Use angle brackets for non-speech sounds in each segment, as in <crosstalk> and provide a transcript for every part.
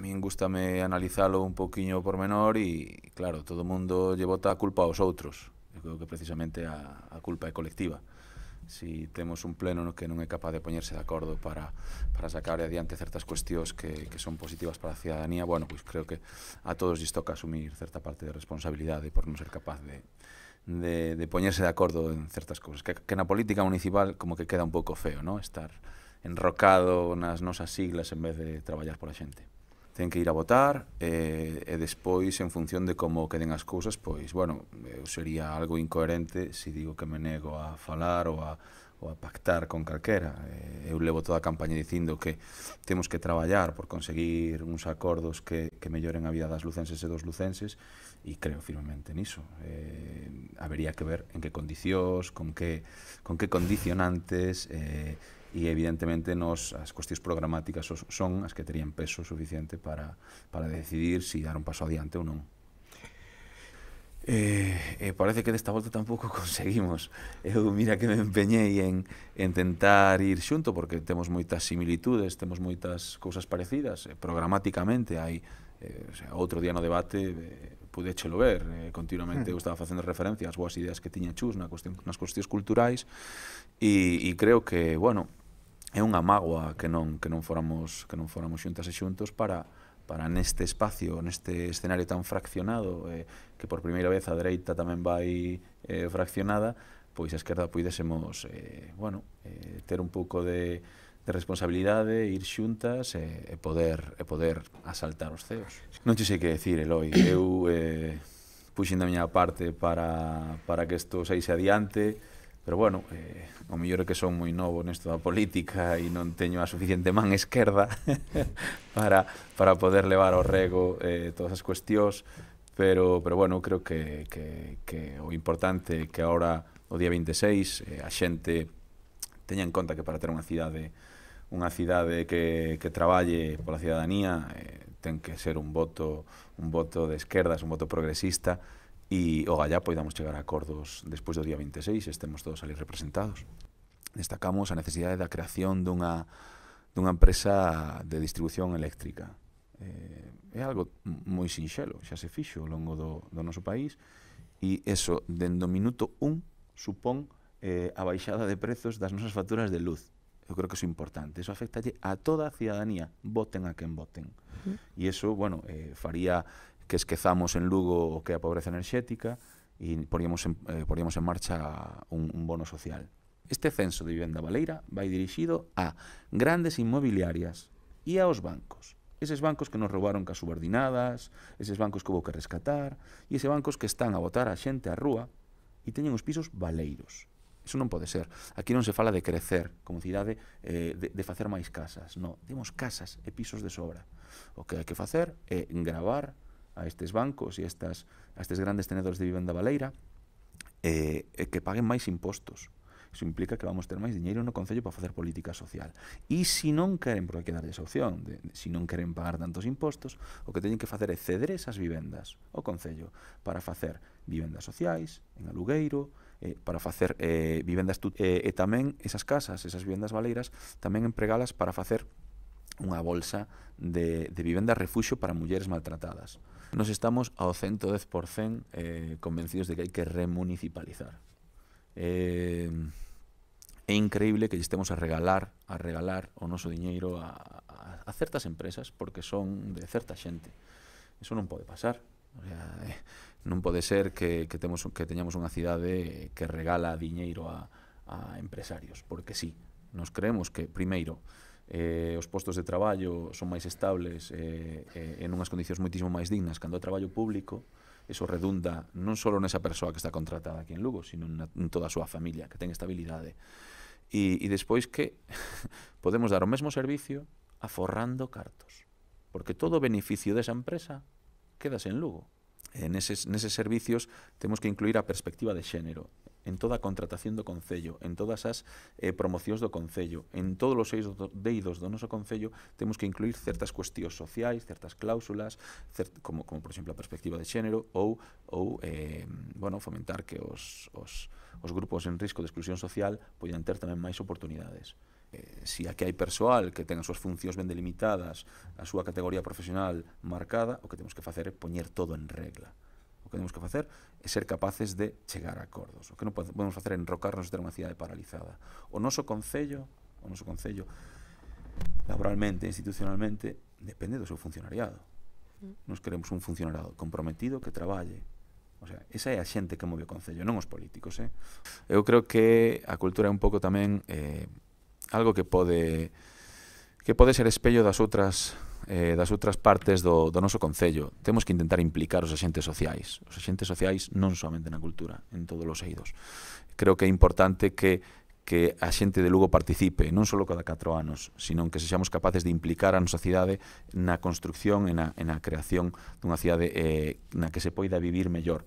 min gustame analizalo un poquinho por menor e, claro, todo mundo lle bota a culpa aos outros. Eu creo que precisamente a, a culpa é colectiva. Si temos un pleno no que non é capaz de poñerse de acordo para, para sacar adiante certas cuestións que, que son positivas para a ciudadanía, bueno, pois creo que a todos lles toca asumir certa parte de responsabilidade por non ser capaz de, de, de poñerse de acordo en certas cousas. Que, que na política municipal como que queda un pouco feo, ¿no? Estar enrocado nas nosas siglas en vez de traballar pola xente ten que ir a votar e, eh, e despois en función de como queden as cousas, pois, bueno, eu sería algo incoherente se si digo que me nego a falar ou a ou a pactar con calquera. Eh, eu levo toda a campaña dicindo que temos que traballar por conseguir uns acordos que, que melloren a vida das lucenses e dos lucenses e creo firmemente niso. Eh, habería que ver en que condicións, con que, con que condicionantes eh, e evidentemente nos as cuestións programáticas son as que terían peso suficiente para, para decidir se si dar un paso adiante ou non eh, eh, parece que desta volta tampouco <laughs> conseguimos. Eu mira que me empeñei en, en tentar ir xunto porque temos moitas similitudes, temos moitas cousas parecidas. Eh, programáticamente hai eh, o sea, outro día no debate eh, pude chelo ver, eh, continuamente hmm. eu estaba facendo referencia ás boas ideas que tiña Chus na cuestión, nas cuestións culturais e, e creo que, bueno, é unha mágoa que non que non fóramos que non fóramos xuntas e xuntos para para neste espacio, neste escenario tan fraccionado, eh, que por primeira vez a dereita tamén vai eh, fraccionada, pois a esquerda puidésemos eh, bueno, eh, ter un pouco de, de responsabilidade, ir xuntas e, eh, e poder e poder asaltar os ceos. Non che sei que decir, Eloi, eu eh, puxen da miña parte para, para que isto saíse adiante, Pero bueno, eh, o mellor é que son moi novo nesto da política e non teño a suficiente man esquerda <laughs> para, para poder levar ao rego eh, todas as cuestións, pero, pero bueno, creo que, que, que o importante é que agora, o día 26, eh, a xente teña en conta que para ter unha cidade unha cidade que, que traballe pola cidadanía eh, ten que ser un voto un voto de esquerdas, un voto progresista e o Gallá podamos chegar a acordos despois do día 26 estemos todos ali representados. Destacamos a necesidade da creación dunha, dunha empresa de distribución eléctrica. Eh, é algo moi sinxelo, xa se fixo ao longo do, do noso país e eso, dendo minuto un, supón eh, a baixada de prezos das nosas facturas de luz. Eu creo que iso é importante. Eso afecta a toda a cidadanía, voten a quen voten. Uh -huh. E iso, bueno, eh, faría que esquezamos en Lugo o que a pobreza enerxética e poríamos en, eh, poríamos en marcha un, un bono social. Este censo de vivenda valeira vai dirixido a grandes inmobiliarias e aos bancos. Eses bancos que nos roubaron cas subordinadas, eses bancos que houve que rescatar, e eses bancos que están a botar a xente á rúa e teñen os pisos valeiros. Eso non pode ser. Aquí non se fala de crecer como cidade, eh, de, de facer máis casas. Non, temos casas e pisos de sobra. O que hai que facer é gravar a estes bancos e estas, a estes grandes tenedores de vivenda baleira eh, eh, que paguen máis impostos. Iso implica que vamos ter máis diñeiro no Concello para facer política social. E se non queren, porque hai que esa opción, de, si se non queren pagar tantos impostos, o que teñen que facer é ceder esas vivendas ao Concello para facer vivendas sociais, en alugueiro, eh, para facer eh, vivendas... Eh, e tamén esas casas, esas vivendas valeiras, tamén empregalas para facer unha bolsa de, de vivenda refuxo para mulleres maltratadas. Nos estamos ao 110% eh, convencidos de que hai que remunicipalizar. Eh, é increíble que estemos a regalar a regalar o noso diñeiro a, a, a certas empresas porque son de certa xente. Eso non pode pasar. O sea, eh, non pode ser que, que, temos, que teñamos unha cidade que regala diñeiro a, a empresarios, porque sí, nos creemos que, primeiro, eh, os postos de traballo son máis estables eh, eh, en unhas condicións moitísimo máis dignas cando é traballo público, eso redunda non só nesa persoa que está contratada aquí en Lugo, sino na, en toda a súa familia, que ten estabilidade. E, e despois que <laughs> podemos dar o mesmo servicio aforrando cartos, porque todo o beneficio desa empresa quedase en Lugo. En eses, neses servicios temos que incluir a perspectiva de xénero en toda a contratación do Concello, en todas as eh, promocións do Concello, en todos os seis deidos do noso Concello, temos que incluir certas cuestións sociais, certas cláusulas, cert, como, como por exemplo a perspectiva de xénero, ou, ou eh, bueno, fomentar que os, os, os grupos en risco de exclusión social poidan ter tamén máis oportunidades eh, si aquí hai persoal que ten as súas funcións ben delimitadas, a súa categoría profesional marcada, o que temos que facer é poñer todo en regla. O que temos que facer é ser capaces de chegar a acordos. O que non podemos facer é enrocarnos e unha cidade paralizada. O noso concello, o noso concello laboralmente, institucionalmente, depende do seu funcionariado. Mm. Nos queremos un funcionariado comprometido que traballe. O sea, esa é a xente que move o Concello, non os políticos. Eh? Eu creo que a cultura é un pouco tamén eh, algo que pode que pode ser espello das outras eh, das outras partes do, do noso Concello. Temos que intentar implicar os agentes sociais. Os agentes sociais non somente na cultura, en todos os eidos. Creo que é importante que que a xente de Lugo participe, non só cada 4 anos, sino que sexamos capaces de implicar a nosa cidade na construcción e na, e na creación dunha cidade eh, na que se poida vivir mellor,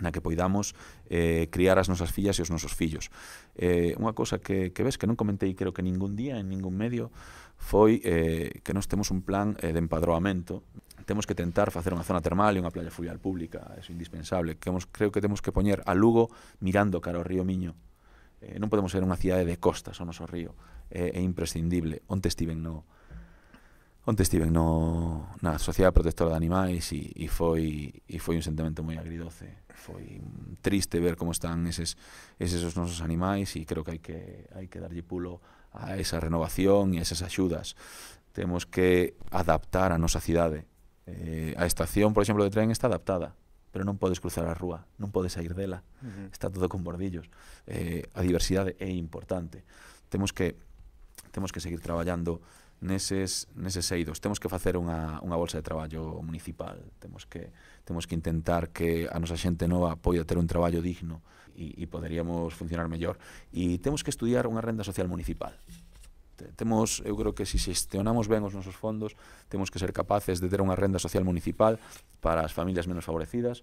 na que poidamos eh, criar as nosas fillas e os nosos fillos. Eh, unha cosa que, que ves que non comentei creo que ningún día en ningún medio foi eh, que nós temos un plan eh, de empadroamento temos que tentar facer unha zona termal e unha playa fluvial pública, é indispensable. Que hemos, creo que temos que poñer a Lugo mirando cara ao río Miño. Eh, non podemos ser unha cidade de costas o noso río. Eh, é imprescindible. Onde estiven no, onde estiven no, na Sociedade Protectora de Animais e, e foi e foi un sentimento moi agridoce. Foi triste ver como están eses eses os nosos animais e creo que hai que hai que darlle pulo a esa renovación e a esas axudas. Temos que adaptar a nosa cidade. Eh, a estación, por exemplo, de tren está adaptada, pero non podes cruzar a rúa, non podes sair dela. Uh -huh. Está todo con bordillos. Eh, a diversidade é importante. Temos que temos que seguir traballando neses, neses eidos. Temos que facer unha, unha bolsa de traballo municipal, temos que, temos que intentar que a nosa xente nova poida ter un traballo digno e, e poderíamos funcionar mellor. E temos que estudiar unha renda social municipal. Temos, eu creo que se xestionamos ben os nosos fondos, temos que ser capaces de ter unha renda social municipal para as familias menos favorecidas,